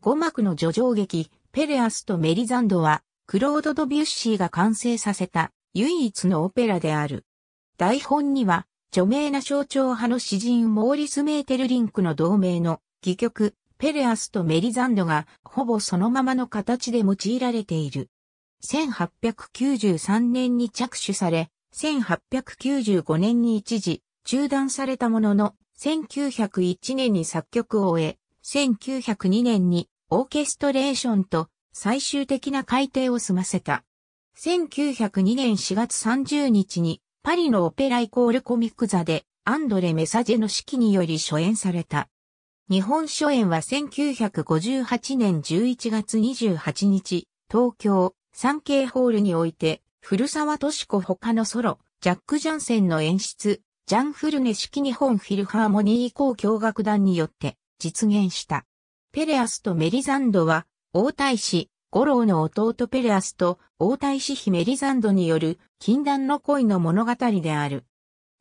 五幕の叙情劇、ペレアスとメリザンドは、クロード・ド・ビュッシーが完成させた唯一のオペラである。台本には、著名な象徴派の詩人モーリス・メーテルリンクの同名の戯曲、ペレアスとメリザンドが、ほぼそのままの形で用いられている。1893年に着手され、1895年に一時中断されたものの、1901年に作曲を終え、1902年にオーケストレーションと最終的な改定を済ませた。1902年4月30日にパリのオペライコールコミック座でアンドレ・メサジェの指揮により初演された。日本初演は1958年11月28日、東京、ケイホールにおいて、古沢敏子他のソロ、ジャック・ジャンセンの演出、ジャン・フルネ式日本フィルハーモニー交響楽団によって実現した。ペレアスとメリザンドは、王太子、五郎の弟ペレアスと王太子妃メリザンドによる禁断の恋の物語である。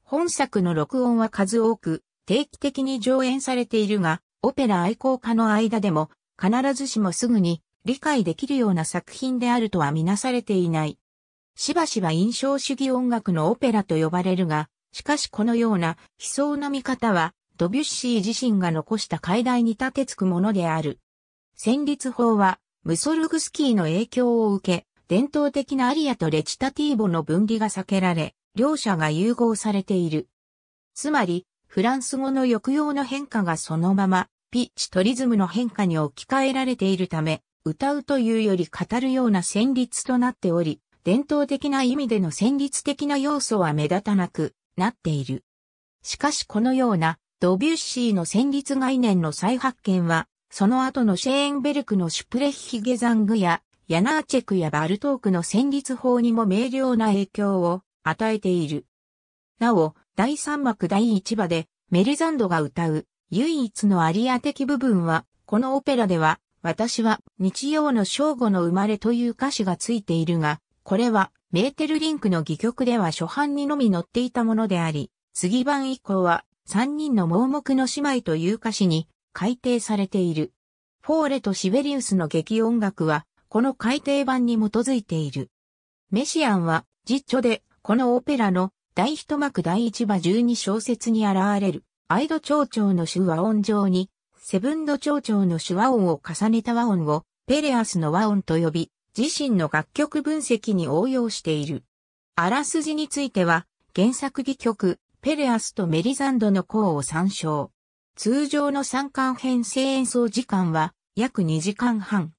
本作の録音は数多く、定期的に上演されているが、オペラ愛好家の間でも、必ずしもすぐに理解できるような作品であるとはみなされていない。しばしば印象主義音楽のオペラと呼ばれるが、しかしこのような悲壮な見方はドビュッシー自身が残した階段に立てつくものである。旋律法は、ムソルグスキーの影響を受け、伝統的なアリアとレチタティーボの分離が避けられ、両者が融合されている。つまり、フランス語の抑揚の変化がそのまま、ピッチとリズムの変化に置き換えられているため、歌うというより語るような旋律となっており、伝統的な意味での旋律的な要素は目立たなくなっている。しかしこのようなドビュッシーの旋律概念の再発見は、その後のシェーンベルクのシュプレッヒゲザングや、ヤナーチェクやバルトークの旋律法にも明瞭な影響を与えている。なお、第3幕第1話で、メルザンドが歌う、唯一のアリア的部分は、このオペラでは、私は日曜の正午の生まれという歌詞がついているが、これはメーテルリンクの戯曲では初版にのみ載っていたものであり、次版以降は三人の盲目の姉妹という歌詞に改訂されている。フォーレとシベリウスの劇音楽は、この改訂版に基づいている。メシアンは、実著で、このオペラの第一幕第一話12小節に現れる、アイド長の手話音上に、セブンド長の手話音を重ねた和音を、ペレアスの和音と呼び、自身の楽曲分析に応用している。あらすじについては、原作戯曲、ペレアスとメリザンドの項を参照。通常の三冠編成演奏時間は約2時間半。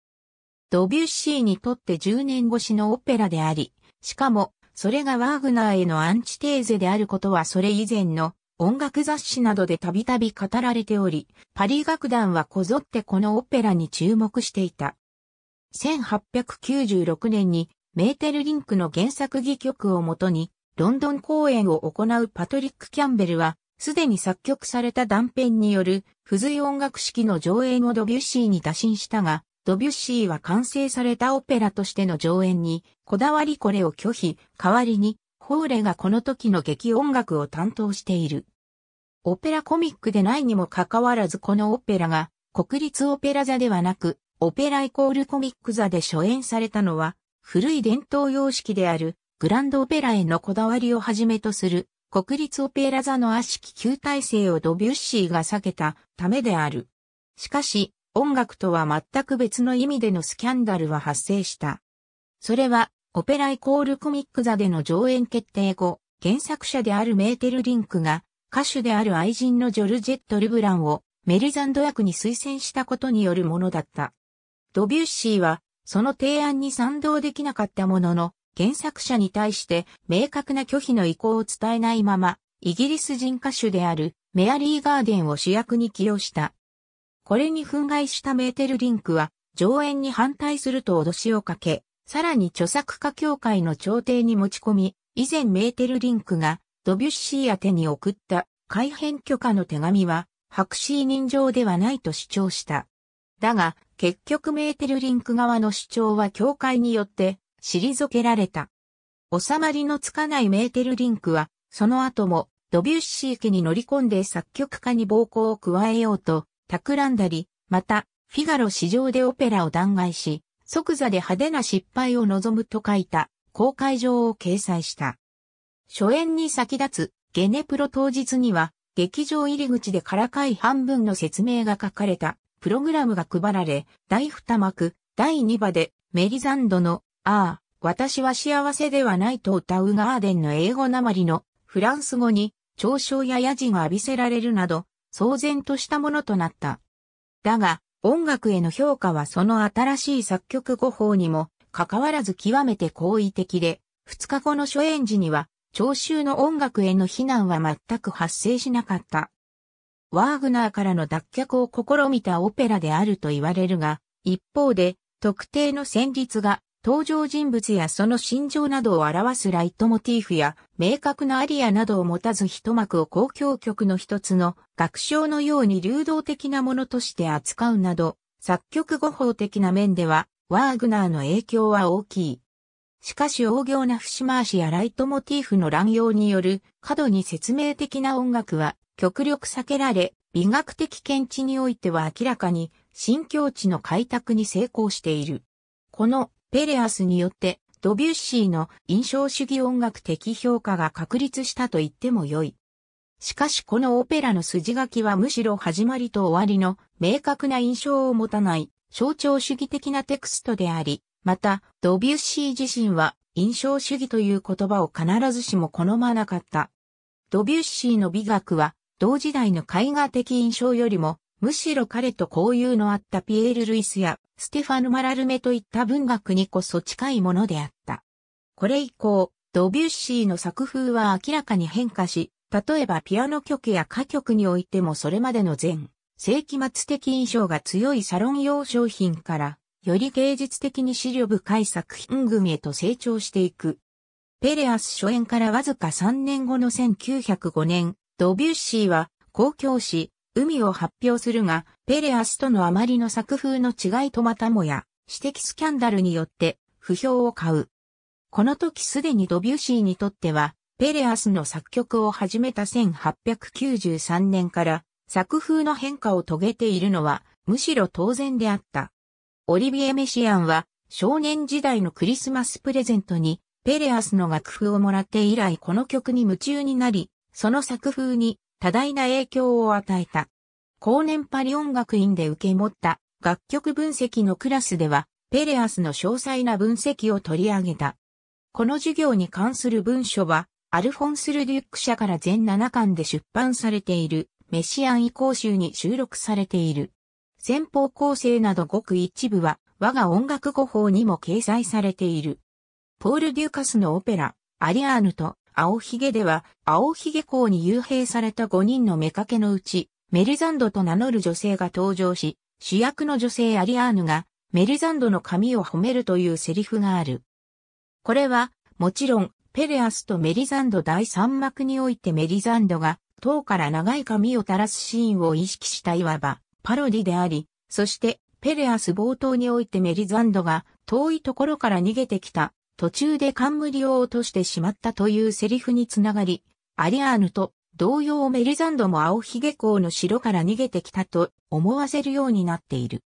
ドビュッシーにとって10年越しのオペラであり、しかも、それがワーグナーへのアンチテーゼであることはそれ以前の音楽雑誌などでたびたび語られており、パリ楽団はこぞってこのオペラに注目していた。1896年にメーテルリンクの原作戯曲をもとにロンドン公演を行うパトリック・キャンベルは、すでに作曲された断片による、付随音楽式の上演をドビュッシーに打診したが、ドビュッシーは完成されたオペラとしての上演に、こだわりこれを拒否、代わりに、ホーレがこの時の劇音楽を担当している。オペラコミックでないにもかかわらずこのオペラが、国立オペラ座ではなく、オペライコールコミック座で初演されたのは、古い伝統様式であるグランドオペラへのこだわりをはじめとする、国立オペラ座の悪しき旧体制をドビュッシーが避けたためである。しかし、音楽とは全く別の意味でのスキャンダルは発生した。それは、オペライコールコミック座での上演決定後、原作者であるメーテル・リンクが、歌手である愛人のジョルジェット・ルブランをメリザンド役に推薦したことによるものだった。ドビュッシーは、その提案に賛同できなかったものの、原作者に対して明確な拒否の意向を伝えないまま、イギリス人歌手であるメアリー・ガーデンを主役に起用した。これに憤慨したメーテル・リンクは、上演に反対すると脅しをかけ、さらに著作家協会の調停に持ち込み、以前メーテル・リンクがドビュッシー宛てに送った改変許可の手紙は、白紙人情ではないと主張した。だが、結局メーテル・リンク側の主張は教会によって退けられた。収まりのつかないメーテルリンクは、その後も、ドビュッシー家に乗り込んで作曲家に暴行を加えようと、企んだり、また、フィガロ市場でオペラを弾劾し、即座で派手な失敗を望むと書いた、公開状を掲載した。初演に先立つ、ゲネプロ当日には、劇場入り口でからかい半分の説明が書かれた、プログラムが配られ、第二幕、第二場で、メリザンドのああ、私は幸せではないと歌うガーデンの英語なまりのフランス語に嘲笑やヤジが浴びせられるなど、騒然としたものとなった。だが、音楽への評価はその新しい作曲語法にも、かかわらず極めて好意的で、2日後の初演時には、聴衆の音楽への非難は全く発生しなかった。ワーグナーからの脱却を試みたオペラであると言われるが、一方で、特定の旋律が登場人物やその心情などを表すライトモティーフや明確なアリアなどを持たず一幕を公共曲の一つの楽章のように流動的なものとして扱うなど、作曲語法的な面では、ワーグナーの影響は大きい。しかし大行な節回しやライトモティーフの乱用による過度に説明的な音楽は極力避けられ、美学的見地においては明らかに新境地の開拓に成功している。このペレアスによってドビュッシーの印象主義音楽的評価が確立したと言ってもよい。しかしこのオペラの筋書きはむしろ始まりと終わりの明確な印象を持たない象徴主義的なテクストであり、またドビュッシー自身は印象主義という言葉を必ずしも好まなかった。ドビュッシーの美学は同時代の絵画的印象よりもむしろ彼と交友のあったピエール・ルイスやステファヌ・マラルメといった文学にこそ近いものであった。これ以降、ドビュッシーの作風は明らかに変化し、例えばピアノ曲や歌曲においてもそれまでの前、世紀末的印象が強いサロン用商品から、より芸術的に資料深い作品組へと成長していく。ペレアス初演からわずか3年後の1905年、ドビュッシーは、公共誌、海を発表するが、ペレアスとのあまりの作風の違いとまたもや、私的スキャンダルによって、不評を買う。この時すでにドビュッシーにとっては、ペレアスの作曲を始めた1893年から、作風の変化を遂げているのは、むしろ当然であった。オリビエ・メシアンは、少年時代のクリスマスプレゼントに、ペレアスの楽譜をもらって以来この曲に夢中になり、その作風に多大な影響を与えた。後年パリ音楽院で受け持った楽曲分析のクラスでは、ペレアスの詳細な分析を取り上げた。この授業に関する文書は、アルフォンス・ルデュック社から全7巻で出版されている、メシアン移行集に収録されている。先方構成などごく一部は、我が音楽語法にも掲載されている。ポール・デューカスのオペラ、アリアーヌと青ひげでは、青ひげ校に幽閉された5人の妾のうち、メリザンドと名乗る女性が登場し、主役の女性アリアーヌが、メリザンドの髪を褒めるというセリフがある。これは、もちろん、ペレアスとメリザンド第三幕においてメリザンドが、塔から長い髪を垂らすシーンを意識したいわば、パロディであり、そして、ペレアス冒頭においてメリザンドが、遠いところから逃げてきた、途中で冠を落としてしまったというセリフにつながり、アリアーヌと同様メリザンドも青ひげの城から逃げてきたと思わせるようになっている。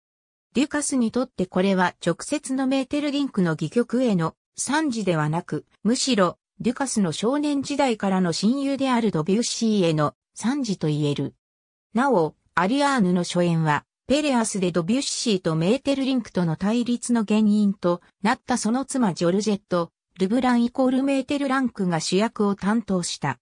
デュカスにとってこれは直接のメーテルリンクの戯曲への賛辞ではなく、むしろデュカスの少年時代からの親友であるドビュッシーへの賛辞と言える。なお、アリアーヌの初演はペレアスでドビュッシーとメーテルリンクとの対立の原因となったその妻ジョルジェット、ルブランイコールメーテルランクが主役を担当した。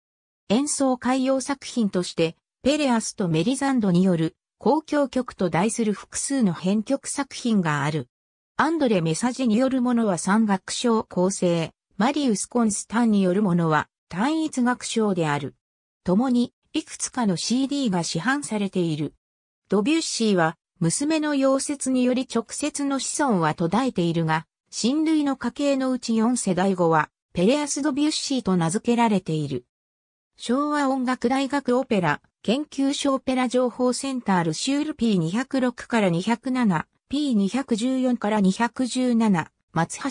演奏海洋作品として、ペレアスとメリザンドによる公共曲と題する複数の編曲作品がある。アンドレ・メサジによるものは三楽章構成、マリウス・コンスタンによるものは単一楽章である。共に、いくつかの CD が市販されている。ドビュッシーは、娘の溶接により直接の子孫は途絶えているが、親類の家系のうち4世代後は、ペレアス・ドビュッシーと名付けられている。昭和音楽大学オペラ、研究所オペラ情報センタールシュール P206 から207、P214 から217、松橋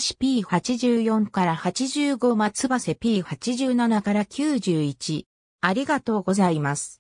P84 から85、松橋 P87 から91。ありがとうございます。